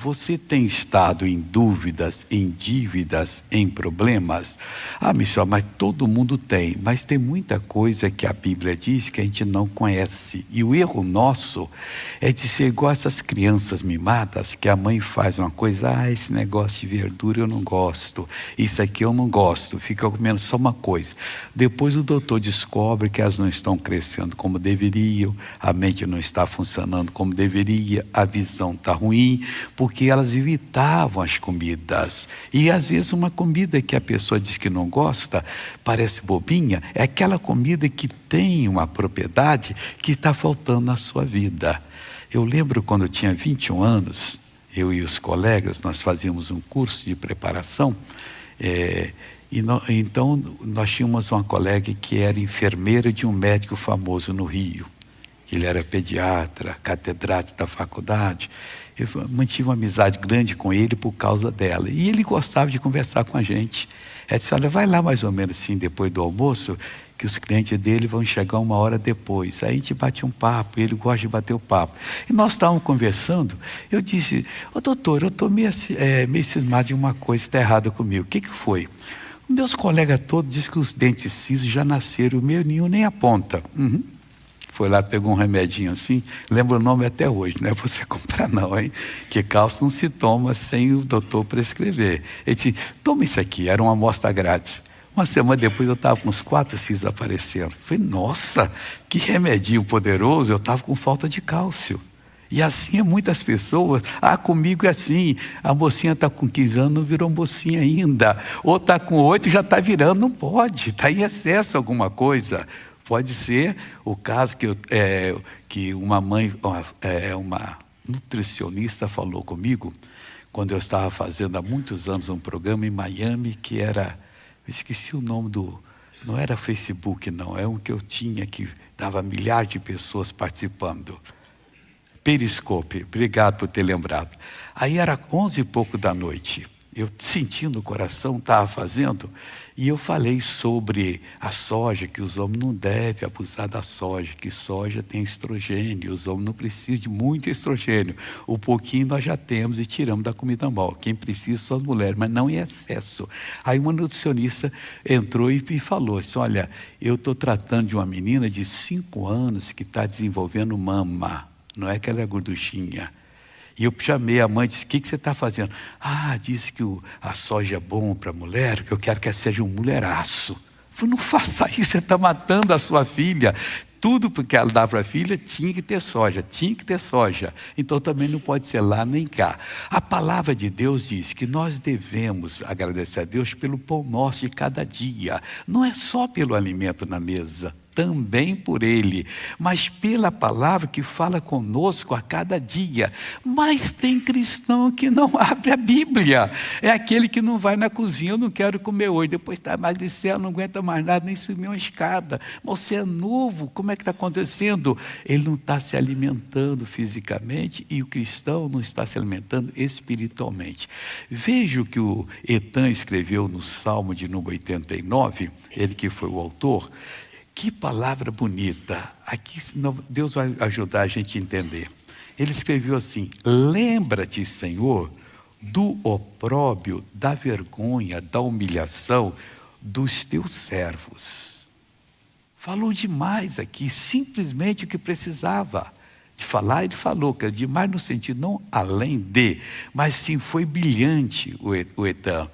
Você tem estado em dúvidas, em dívidas, em problemas? Ah, missão, mas todo mundo tem. Mas tem muita coisa que a Bíblia diz que a gente não conhece. E o erro nosso é de ser igual essas crianças mimadas que a mãe faz uma coisa, ah, esse negócio de verdura eu não gosto, isso aqui eu não gosto, fica comendo só uma coisa. Depois o doutor descobre que elas não estão crescendo como deveriam, a mente não está funcionando como deveria, a visão está ruim, porque elas evitavam as comidas. E às vezes uma comida que a pessoa diz que não gosta, parece bobinha, é aquela comida que tem uma propriedade que está faltando na sua vida. Eu lembro quando eu tinha 21 anos, eu e os colegas, nós fazíamos um curso de preparação, é, e no, então nós tínhamos uma colega que era enfermeira de um médico famoso no Rio. Ele era pediatra, catedrático da faculdade. Eu mantive uma amizade grande com ele por causa dela. E ele gostava de conversar com a gente. Ela disse: Olha, vai lá mais ou menos assim depois do almoço, que os clientes dele vão chegar uma hora depois. Aí a gente bate um papo, ele gosta de bater o papo. E nós estávamos conversando, eu disse, ô doutor, eu estou meio, é, meio cismado de uma coisa que está errada comigo. O que, que foi? Meus colegas todos dizem que os dentes cisos já nasceram, o meu nenhum nem aponta. Uhum foi lá, pegou um remedinho assim, lembro o nome até hoje, não é você comprar não, hein? Que cálcio não se toma sem o doutor prescrever. Ele disse, toma isso aqui, era uma amostra grátis. Uma semana depois eu estava com uns quatro cis aparecendo. Falei, nossa, que remedinho poderoso, eu estava com falta de cálcio. E assim é muitas pessoas. Ah, comigo é assim. A mocinha está com 15 anos, não virou mocinha ainda. Ou está com 8 já está virando, não pode. Está em excesso alguma coisa. Pode ser o caso que, eu, é, que uma mãe, uma, é, é, uma nutricionista falou comigo, quando eu estava fazendo há muitos anos um programa em Miami, que era, esqueci o nome do, não era Facebook não, é um que eu tinha que dava milhares de pessoas participando. Periscope, obrigado por ter lembrado. Aí era onze e pouco da noite eu senti no coração, estava fazendo, e eu falei sobre a soja, que os homens não devem abusar da soja, que soja tem estrogênio, os homens não precisam de muito estrogênio. O pouquinho nós já temos e tiramos da comida mal. Quem precisa são as mulheres, mas não em excesso. Aí uma nutricionista entrou e falou assim, olha, eu estou tratando de uma menina de 5 anos que está desenvolvendo mama, não é que ela é gorduchinha e eu chamei a mãe e disse: O que, que você está fazendo? Ah, disse que o, a soja é bom para mulher, que eu quero que ela seja um mulheraço. Eu falei: Não faça isso, você está matando a sua filha. Tudo que ela dá para a filha tinha que ter soja, tinha que ter soja. Então também não pode ser lá nem cá. A palavra de Deus diz que nós devemos agradecer a Deus pelo pão nosso de cada dia, não é só pelo alimento na mesa também por ele, mas pela palavra que fala conosco a cada dia. Mas tem cristão que não abre a Bíblia, é aquele que não vai na cozinha, eu não quero comer hoje, depois está emagrecendo, não aguenta mais nada, nem subir uma escada. você é novo, como é que está acontecendo? Ele não está se alimentando fisicamente e o cristão não está se alimentando espiritualmente. Veja o que o Etan escreveu no Salmo de número 89, ele que foi o autor, que palavra bonita! Aqui Deus vai ajudar a gente a entender. Ele escreveu assim: Lembra-te, Senhor, do opróbio, da vergonha, da humilhação dos teus servos. Falou demais aqui, simplesmente o que precisava de falar, ele falou, que demais no sentido não além de, mas sim foi brilhante o Etan.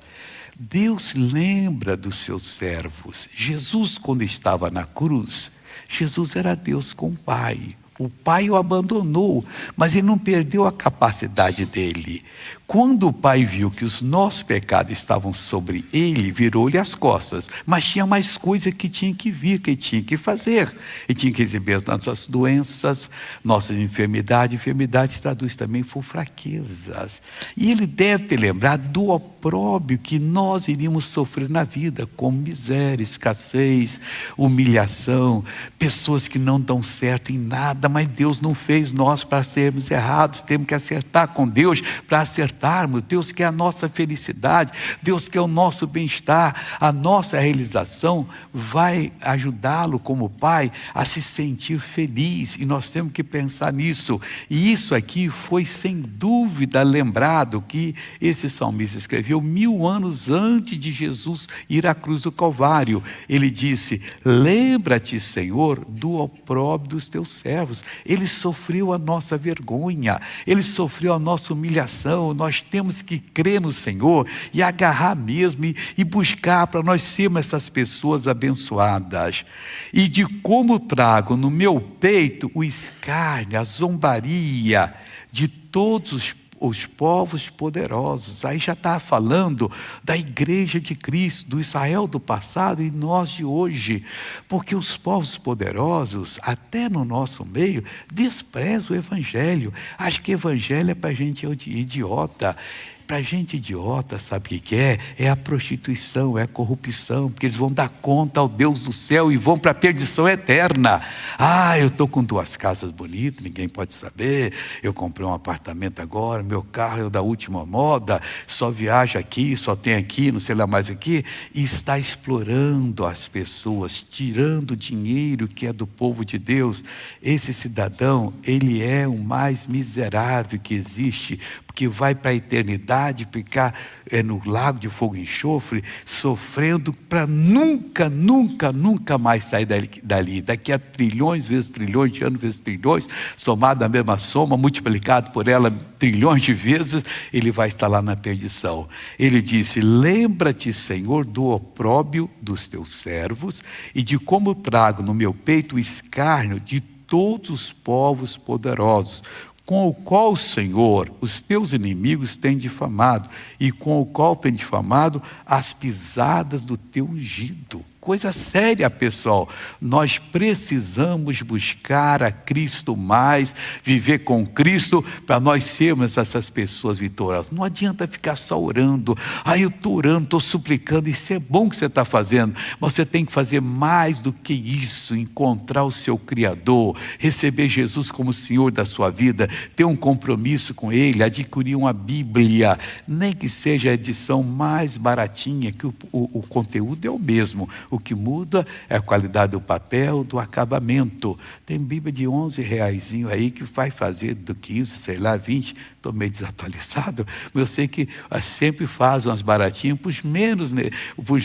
Deus lembra dos seus servos. Jesus, quando estava na cruz, Jesus era Deus com o Pai. O Pai o abandonou, mas ele não perdeu a capacidade dele. Quando o pai viu que os nossos pecados estavam sobre ele, virou-lhe as costas. Mas tinha mais coisa que tinha que vir, que tinha que fazer. E tinha que receber as nossas doenças, nossas enfermidades. Enfermidades traduz também por fraquezas. E ele deve ter lembrado do opróbio que nós iríamos sofrer na vida, como miséria, escassez, humilhação, pessoas que não dão certo em nada, mas Deus não fez nós para sermos errados. Temos que acertar com Deus para acertar libertarmos. Deus quer a nossa felicidade, Deus quer o nosso bem-estar, a nossa realização vai ajudá-lo como pai a se sentir feliz e nós temos que pensar nisso. E isso aqui foi sem dúvida lembrado que esse salmista escreveu mil anos antes de Jesus ir à cruz do Calvário. Ele disse: Lembra-te, Senhor, do opróbrio dos teus servos. Ele sofreu a nossa vergonha, ele sofreu a nossa humilhação, nós temos que crer no Senhor e agarrar mesmo e, e buscar para nós sermos essas pessoas abençoadas. E de como trago no meu peito o escárnio, a zombaria de todos os os povos poderosos. Aí já está falando da igreja de Cristo, do Israel do passado e nós de hoje. Porque os povos poderosos, até no nosso meio, desprezam o evangelho. Acho que evangelho é para gente idiota. Para gente idiota, sabe o que é? É a prostituição, é a corrupção, porque eles vão dar conta ao Deus do céu e vão para a perdição eterna. Ah, eu estou com duas casas bonitas, ninguém pode saber. Eu comprei um apartamento agora, meu carro é da última moda, só viaja aqui, só tem aqui, não sei lá mais o que. está explorando as pessoas, tirando o dinheiro que é do povo de Deus. Esse cidadão, ele é o mais miserável que existe, que vai para a eternidade ficar é, no lago de fogo e enxofre, sofrendo para nunca, nunca, nunca mais sair dali, Daqui a trilhões vezes trilhões de anos vezes trilhões, somado à mesma soma, multiplicado por ela trilhões de vezes, ele vai estar lá na perdição. Ele disse: Lembra-te, Senhor, do opróbio dos teus servos e de como trago no meu peito o escárnio de todos os povos poderosos, com o qual, Senhor, os teus inimigos têm difamado, e com o qual têm difamado as pisadas do teu ungido coisa séria, pessoal. Nós precisamos buscar a Cristo mais, viver com Cristo, para nós sermos essas pessoas vitoriosas. Não adianta ficar só orando. Ah, eu estou orando, estou suplicando. Isso é bom que você está fazendo, mas você tem que fazer mais do que isso. Encontrar o seu Criador, receber Jesus como Senhor da sua vida, ter um compromisso com Ele, adquirir uma Bíblia, nem que seja a edição mais baratinha, que o, o, o conteúdo é o mesmo. O que muda é a qualidade do papel, do acabamento. Tem Bíblia de 11 reais aí que vai fazer do 15, sei lá, 20. Estou meio desatualizado, mas eu sei que ah, sempre faz umas baratinhas para os menos,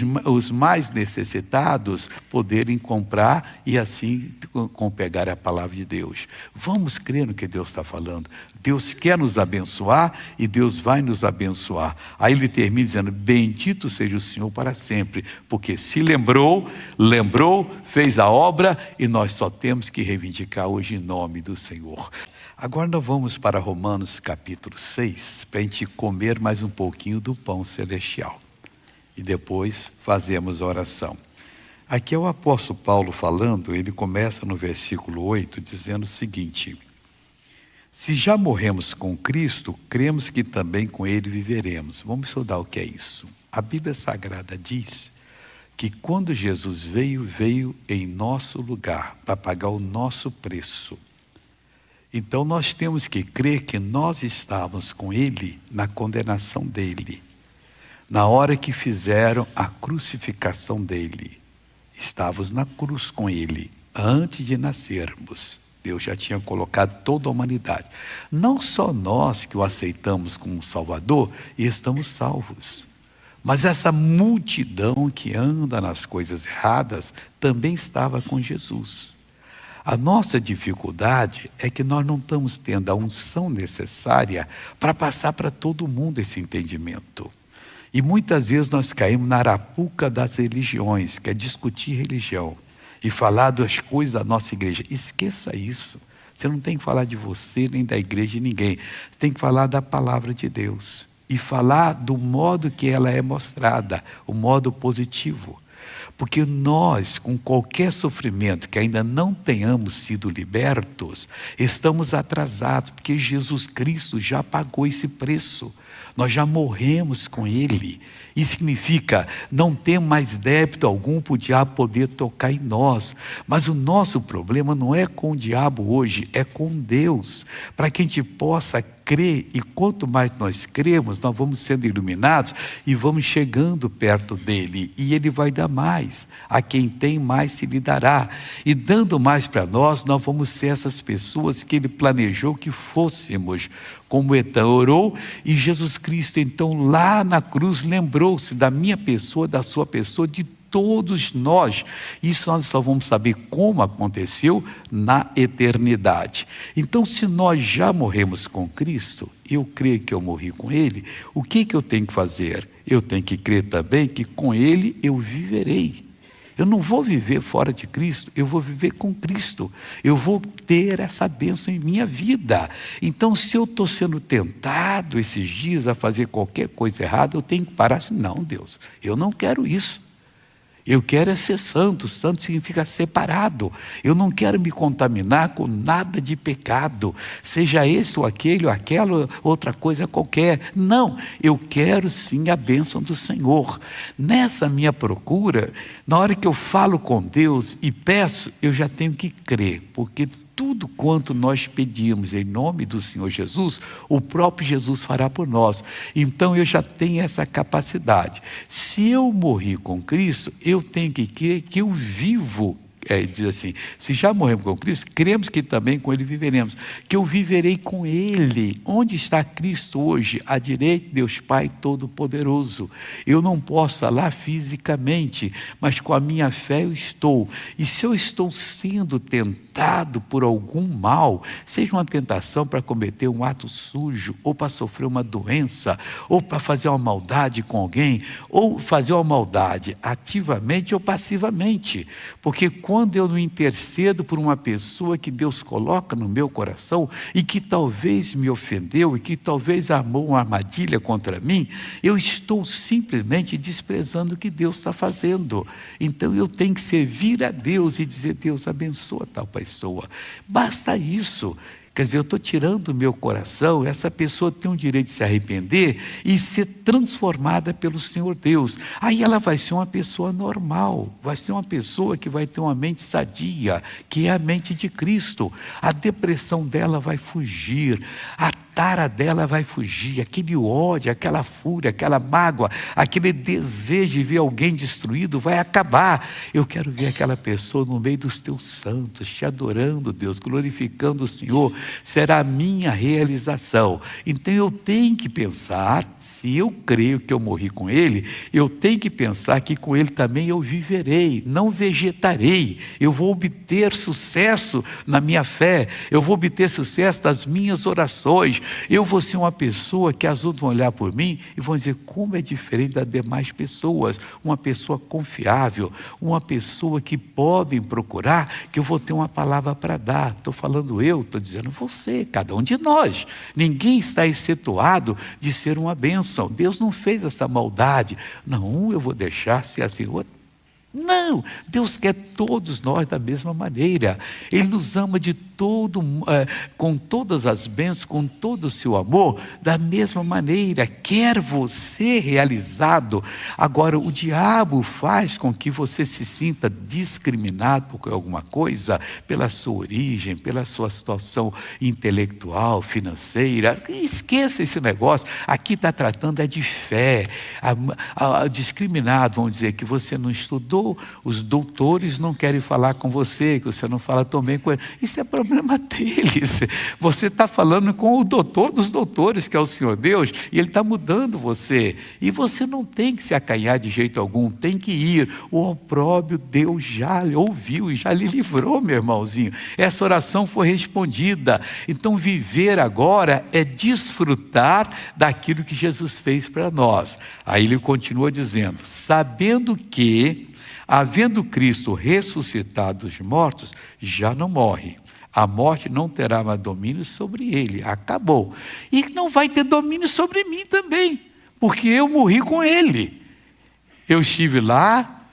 para os mais necessitados poderem comprar e assim com pegar a palavra de Deus. Vamos crer no que Deus está falando. Deus quer nos abençoar e Deus vai nos abençoar. Aí ele termina dizendo: Bendito seja o Senhor para sempre, porque se lembrou lembrou, lembrou, fez a obra e nós só temos que reivindicar hoje em nome do Senhor. Agora nós vamos para Romanos capítulo 6, para a gente comer mais um pouquinho do pão celestial. E depois fazemos a oração. Aqui é o apóstolo Paulo falando, ele começa no versículo 8 dizendo o seguinte: Se já morremos com Cristo, cremos que também com ele viveremos. Vamos estudar o que é isso. A Bíblia Sagrada diz que quando Jesus veio, veio em nosso lugar para pagar o nosso preço. Então nós temos que crer que nós estávamos com Ele na condenação dele. Na hora que fizeram a crucificação dele, estávamos na cruz com Ele, antes de nascermos. Deus já tinha colocado toda a humanidade. Não só nós que o aceitamos como Salvador e estamos salvos. Mas essa multidão que anda nas coisas erradas também estava com Jesus. A nossa dificuldade é que nós não estamos tendo a unção necessária para passar para todo mundo esse entendimento. E muitas vezes nós caímos na arapuca das religiões, que é discutir religião e falar das coisas da nossa igreja. Esqueça isso. Você não tem que falar de você, nem da igreja de ninguém. Você tem que falar da palavra de Deus e falar do modo que ela é mostrada, o modo positivo. Porque nós, com qualquer sofrimento que ainda não tenhamos sido libertos, estamos atrasados, porque Jesus Cristo já pagou esse preço. Nós já morremos com Ele. Isso significa não ter mais débito algum para o diabo poder tocar em nós. Mas o nosso problema não é com o diabo hoje, é com Deus. Para que a gente possa crer, e quanto mais nós cremos, nós vamos sendo iluminados e vamos chegando perto dele. E ele vai dar mais. A quem tem mais se lhe dará. E dando mais para nós, nós vamos ser essas pessoas que ele planejou que fôssemos como Etan orou, e Jesus Cristo, então, lá na cruz, lembrou-se da minha pessoa, da sua pessoa, de todos nós. Isso nós só vamos saber como aconteceu na eternidade. Então, se nós já morremos com Cristo, eu creio que eu morri com Ele, o que, que eu tenho que fazer? Eu tenho que crer também que com Ele eu viverei. Eu não vou viver fora de Cristo, eu vou viver com Cristo. Eu vou ter essa bênção em minha vida. Então, se eu estou sendo tentado esses dias a fazer qualquer coisa errada, eu tenho que parar assim, não, Deus, eu não quero isso. Eu quero é ser santo. Santo significa separado. Eu não quero me contaminar com nada de pecado, seja esse ou aquele ou aquela outra coisa qualquer. Não, eu quero sim a bênção do Senhor. Nessa minha procura, na hora que eu falo com Deus e peço, eu já tenho que crer, porque tudo quanto nós pedimos em nome do Senhor Jesus, o próprio Jesus fará por nós. Então eu já tenho essa capacidade. Se eu morri com Cristo, eu tenho que crer que eu vivo é, diz assim: se já morremos com Cristo, cremos que também com Ele viveremos. Que eu viverei com Ele. Onde está Cristo hoje? À direita de Deus Pai Todo-Poderoso. Eu não posso estar lá fisicamente, mas com a minha fé eu estou. E se eu estou sendo tentado por algum mal, seja uma tentação para cometer um ato sujo, ou para sofrer uma doença, ou para fazer uma maldade com alguém, ou fazer uma maldade ativamente ou passivamente, porque quando eu não intercedo por uma pessoa que Deus coloca no meu coração e que talvez me ofendeu e que talvez armou uma armadilha contra mim, eu estou simplesmente desprezando o que Deus está fazendo. Então eu tenho que servir a Deus e dizer: Deus abençoa tal pessoa. Basta isso. Quer dizer, eu estou tirando o meu coração, essa pessoa tem o direito de se arrepender e ser transformada pelo Senhor Deus. Aí ela vai ser uma pessoa normal, vai ser uma pessoa que vai ter uma mente sadia, que é a mente de Cristo. A depressão dela vai fugir, a tara dela vai fugir, aquele ódio, aquela fúria, aquela mágoa, aquele desejo de ver alguém destruído vai acabar. Eu quero ver aquela pessoa no meio dos teus santos, te adorando, Deus, glorificando o Senhor, será a minha realização. Então eu tenho que pensar, se eu creio que eu morri com ele, eu tenho que pensar que com ele também eu viverei, não vegetarei. Eu vou obter sucesso na minha fé, eu vou obter sucesso nas minhas orações. Eu vou ser uma pessoa que as outras vão olhar por mim e vão dizer como é diferente das demais pessoas, uma pessoa confiável, uma pessoa que podem procurar, que eu vou ter uma palavra para dar. Estou falando eu, estou dizendo você, cada um de nós. Ninguém está excetuado de ser uma bênção. Deus não fez essa maldade. Não, um eu vou deixar se assim o outro não, Deus quer todos nós da mesma maneira. Ele nos ama de todo, eh, com todas as bênçãos, com todo o seu amor, da mesma maneira. Quer você realizado. Agora, o diabo faz com que você se sinta discriminado por alguma coisa, pela sua origem, pela sua situação intelectual, financeira. Esqueça esse negócio. Aqui está tratando é de fé. A, a, a, discriminado, vamos dizer, que você não estudou os doutores não querem falar com você, que você não fala tão bem com ele. Isso é problema deles. Você está falando com o doutor dos doutores, que é o Senhor Deus, e ele está mudando você. E você não tem que se acanhar de jeito algum, tem que ir. O opróbio Deus já ouviu e já lhe livrou, meu irmãozinho. Essa oração foi respondida. Então, viver agora é desfrutar daquilo que Jesus fez para nós. Aí ele continua dizendo: sabendo que Havendo Cristo ressuscitado dos mortos, já não morre. A morte não terá mais domínio sobre ele, acabou. E não vai ter domínio sobre mim também, porque eu morri com ele. Eu estive lá,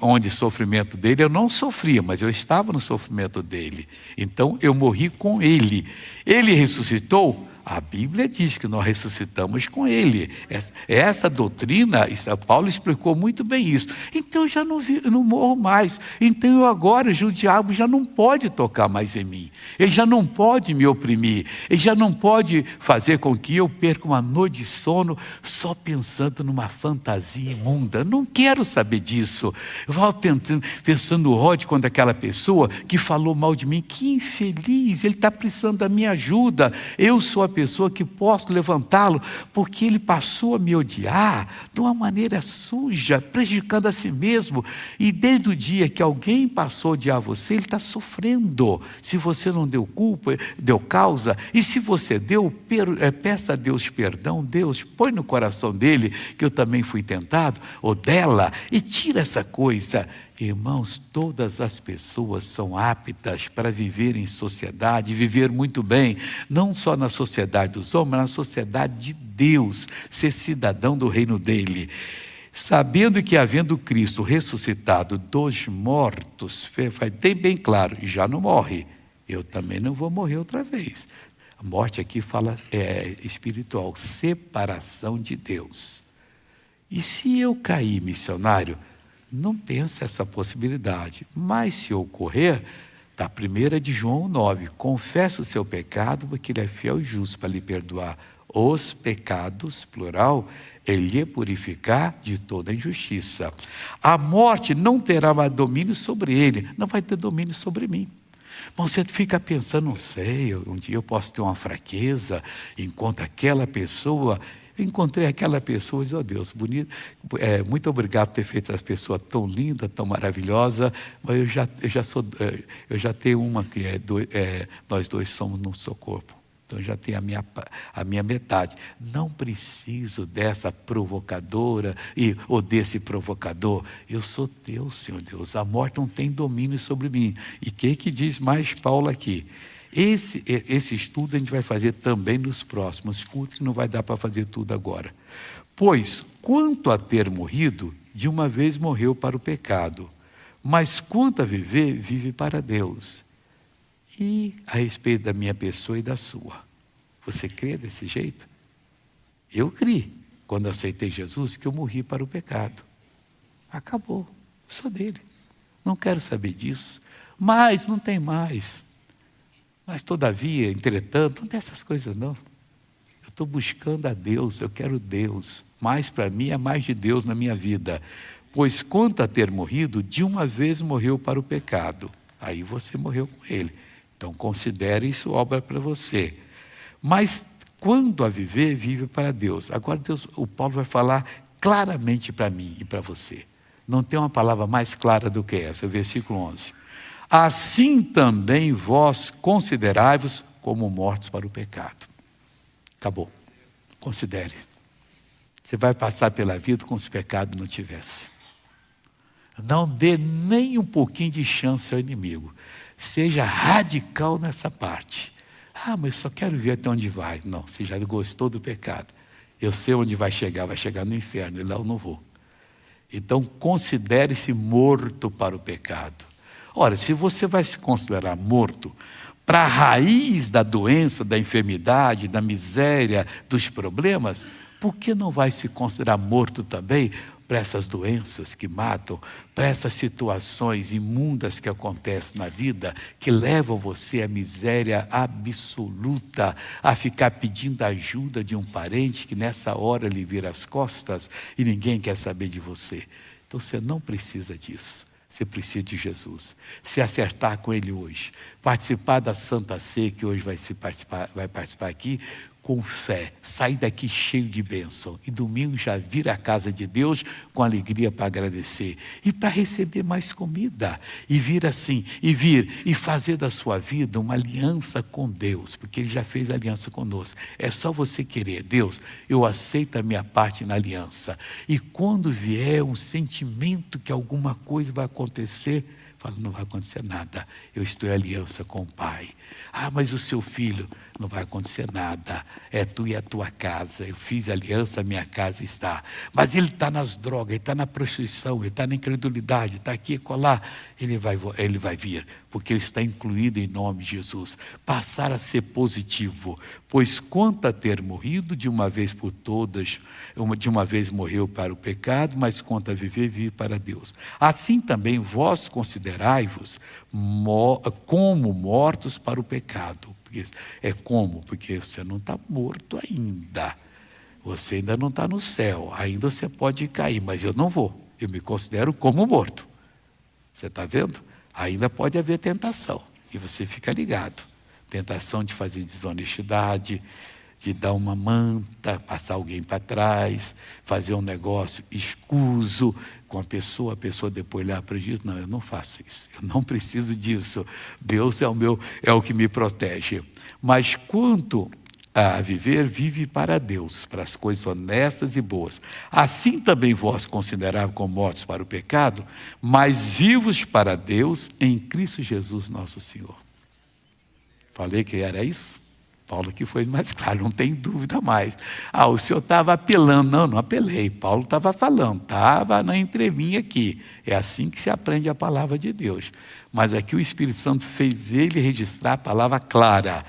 onde o sofrimento dele eu não sofria, mas eu estava no sofrimento dele. Então eu morri com ele. Ele ressuscitou, a Bíblia diz que nós ressuscitamos com Ele. Essa, essa doutrina, Paulo explicou muito bem isso. Então eu já não, vi, não morro mais. Então eu agora, o diabo já não pode tocar mais em mim. Ele já não pode me oprimir. Ele já não pode fazer com que eu perca uma noite de sono só pensando numa fantasia imunda. Não quero saber disso. Eu vou tentando, pensando no ódio contra aquela pessoa que falou mal de mim. Que infeliz, ele está precisando da minha ajuda. Eu sou a pessoa que posso levantá-lo, porque ele passou a me odiar de uma maneira suja, prejudicando a si mesmo. E desde o dia que alguém passou a odiar você, ele está sofrendo. Se você não deu culpa, deu causa, e se você deu, eh, peça a Deus perdão, Deus, põe no coração dele que eu também fui tentado, ou dela, e tira essa coisa Irmãos, todas as pessoas são aptas para viver em sociedade, viver muito bem, não só na sociedade dos homens, mas na sociedade de Deus, ser cidadão do reino dele. Sabendo que, havendo Cristo ressuscitado dos mortos, tem bem claro, já não morre. Eu também não vou morrer outra vez. A morte aqui fala é, espiritual, separação de Deus. E se eu cair, missionário? não pensa essa possibilidade. Mas se ocorrer, da tá, primeira de João 9, confessa o seu pecado, porque ele é fiel e justo para lhe perdoar os pecados, plural, ele lhe purificar de toda injustiça. A morte não terá mais domínio sobre ele, não vai ter domínio sobre mim. Mas você fica pensando, não sei, um dia eu posso ter uma fraqueza, enquanto aquela pessoa encontrei aquela pessoa e disse, oh Deus, bonito, é, muito obrigado por ter feito essa pessoa tão linda, tão maravilhosa, mas eu já, eu já, sou, é, eu já tenho uma que é, do, é nós dois somos num só corpo. Então já tenho a minha, a minha metade. Não preciso dessa provocadora e, ou desse provocador. Eu sou teu, Senhor Deus. A morte não tem domínio sobre mim. E o que, que diz mais Paulo aqui? Esse, esse estudo a gente vai fazer também nos próximos cultos, não vai dar para fazer tudo agora. Pois, quanto a ter morrido, de uma vez morreu para o pecado, mas quanto a viver, vive para Deus. E a respeito da minha pessoa e da sua. Você crê desse jeito? Eu criei, quando aceitei Jesus, que eu morri para o pecado. Acabou, sou dele. Não quero saber disso. Mas não tem mais. Mas, todavia, entretanto, não tem essas coisas não. Eu estou buscando a Deus, eu quero Deus. Mais para mim é mais de Deus na minha vida. Pois quanto a ter morrido, de uma vez morreu para o pecado. Aí você morreu com ele. Então considere isso obra para você. Mas quando a viver, vive para Deus. Agora Deus, o Paulo vai falar claramente para mim e para você. Não tem uma palavra mais clara do que essa, versículo 11 assim também vós considerai-vos como mortos para o pecado. Acabou. Considere. Você vai passar pela vida como se pecado não tivesse. Não dê nem um pouquinho de chance ao inimigo. Seja radical nessa parte. Ah, mas só quero ver até onde vai. Não, você já gostou do pecado. Eu sei onde vai chegar, vai chegar no inferno, e lá eu não vou. Então considere-se morto para o pecado. Olha, se você vai se considerar morto, para a raiz da doença, da enfermidade, da miséria, dos problemas, por que não vai se considerar morto também para essas doenças que matam, para essas situações imundas que acontecem na vida, que levam você à miséria absoluta, a ficar pedindo ajuda de um parente que nessa hora lhe vira as costas e ninguém quer saber de você. Então você não precisa disso. Você precisa de Jesus. Se acertar com Ele hoje, participar da Santa Ceia, que hoje vai, participar, vai participar aqui, com fé, sai daqui cheio de bênção. E domingo já vira a casa de Deus com alegria para agradecer e para receber mais comida. E vir assim, e vir, e fazer da sua vida uma aliança com Deus, porque Ele já fez aliança conosco. É só você querer, Deus, eu aceito a minha parte na aliança. E quando vier um sentimento que alguma coisa vai acontecer, fala, não vai acontecer nada, eu estou em aliança com o Pai. Ah, mas o seu filho, não vai acontecer nada. É tu e a tua casa. Eu fiz aliança, minha casa está. Mas ele está nas drogas, ele está na prostituição, ele está na incredulidade, está aqui e colar. Ele vai, ele vai vir, porque ele está incluído em nome de Jesus. Passar a ser positivo, pois conta ter morrido de uma vez por todas, de uma vez morreu para o pecado, mas conta viver, vive para Deus. Assim também vós considerai-vos como mortos para para o pecado. É como? Porque você não está morto ainda. Você ainda não está no céu. Ainda você pode cair, mas eu não vou. Eu me considero como morto. Você está vendo? Ainda pode haver tentação. E você fica ligado. Tentação de fazer desonestidade, de dar uma manta, passar alguém para trás, fazer um negócio escuso, com a pessoa, a pessoa depois olhar para Jesus, não, eu não faço isso, eu não preciso disso. Deus é o meu, é o que me protege. Mas quanto a viver, vive para Deus, para as coisas honestas e boas. Assim também vós consideráveis como mortos para o pecado, mas vivos para Deus em Cristo Jesus nosso Senhor. Falei que era isso? Paulo aqui foi mais claro, não tem dúvida mais. Ah, o senhor estava apelando. Não, não apelei. Paulo estava falando, estava na entrevinha aqui. É assim que se aprende a palavra de Deus. Mas aqui o Espírito Santo fez ele registrar a palavra clara.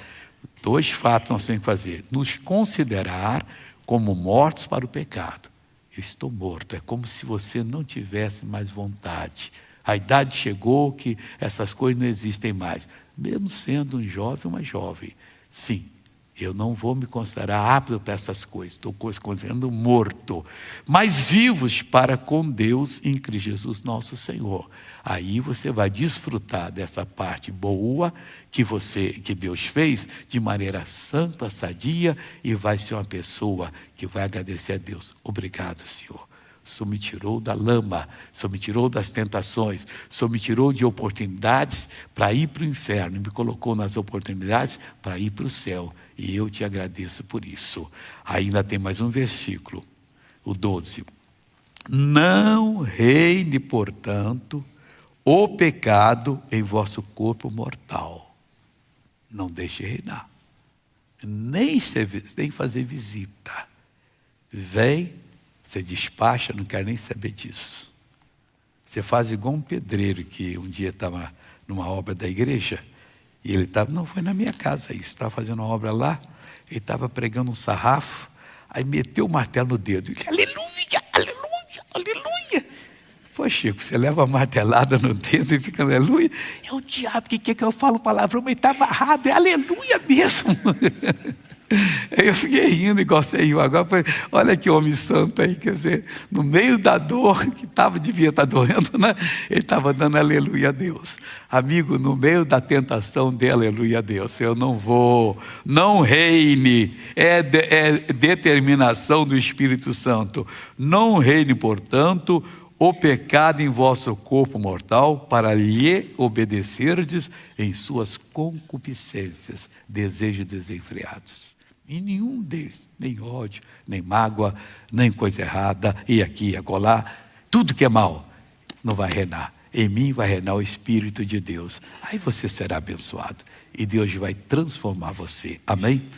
Dois fatos nós temos que fazer: nos considerar como mortos para o pecado. Eu estou morto. É como se você não tivesse mais vontade. A idade chegou que essas coisas não existem mais. Mesmo sendo um jovem, uma jovem Sim, eu não vou me considerar apto para essas coisas, estou considerando morto, mas vivos para com Deus em Cristo Jesus nosso Senhor. Aí você vai desfrutar dessa parte boa que você que Deus fez de maneira santa, sadia e vai ser uma pessoa que vai agradecer a Deus. Obrigado, Senhor. Senhor me tirou da lama, o Senhor me tirou das tentações, o Senhor me tirou de oportunidades para ir para o inferno e me colocou nas oportunidades para ir para o céu. E eu te agradeço por isso. Ainda tem mais um versículo, o 12. Não reine, portanto, o pecado em vosso corpo mortal. Não deixe reinar. Nem, nem fazer visita. Vem você despacha, não quer nem saber disso. Você faz igual um pedreiro que um dia estava numa obra da igreja, e ele estava, não, foi na minha casa isso, estava fazendo uma obra lá, ele estava pregando um sarrafo, aí meteu o martelo no dedo, e, aleluia, aleluia, aleluia. Pô, Chico, você leva a martelada no dedo e fica aleluia, é o diabo que quer que eu falo palavrão, mas está amarrado, é aleluia mesmo. Eu fiquei rindo igual você riu agora. Falei, olha que homem santo aí, quer dizer, no meio da dor que tava, devia estar tá doendo, né? ele estava dando aleluia a Deus. Amigo, no meio da tentação, dê aleluia a Deus. Eu não vou, não reine, é, de, é determinação do Espírito Santo. Não reine, portanto, o pecado em vosso corpo mortal, para lhe obedecerdes em suas concupiscências, desejos desenfreados. Em nenhum deles, nem ódio, nem mágoa, nem coisa errada, e aqui, e acolá, tudo que é mal não vai reinar. Em mim vai reinar o Espírito de Deus. Aí você será abençoado e Deus vai transformar você. Amém?